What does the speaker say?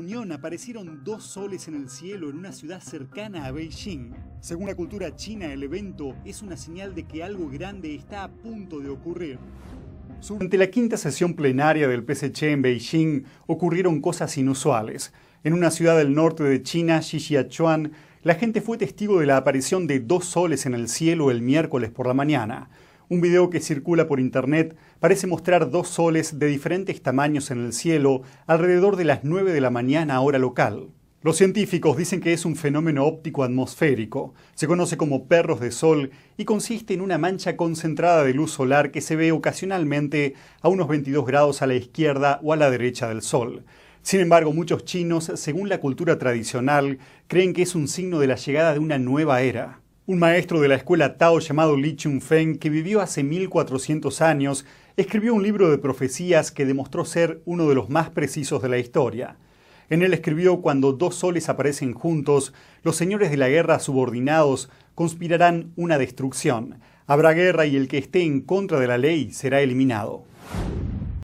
unión aparecieron dos soles en el cielo en una ciudad cercana a Beijing. Según la cultura china, el evento es una señal de que algo grande está a punto de ocurrir. Durante la quinta sesión plenaria del PSC en Beijing ocurrieron cosas inusuales. En una ciudad del norte de China, Xixiachuan, la gente fue testigo de la aparición de dos soles en el cielo el miércoles por la mañana. Un video que circula por internet parece mostrar dos soles de diferentes tamaños en el cielo alrededor de las 9 de la mañana hora local. Los científicos dicen que es un fenómeno óptico atmosférico, se conoce como perros de sol y consiste en una mancha concentrada de luz solar que se ve ocasionalmente a unos 22 grados a la izquierda o a la derecha del sol. Sin embargo, muchos chinos, según la cultura tradicional, creen que es un signo de la llegada de una nueva era. Un maestro de la escuela Tao llamado Li Chun-Feng, que vivió hace 1400 años, escribió un libro de profecías que demostró ser uno de los más precisos de la historia. En él escribió cuando dos soles aparecen juntos, los señores de la guerra subordinados conspirarán una destrucción. Habrá guerra y el que esté en contra de la ley será eliminado.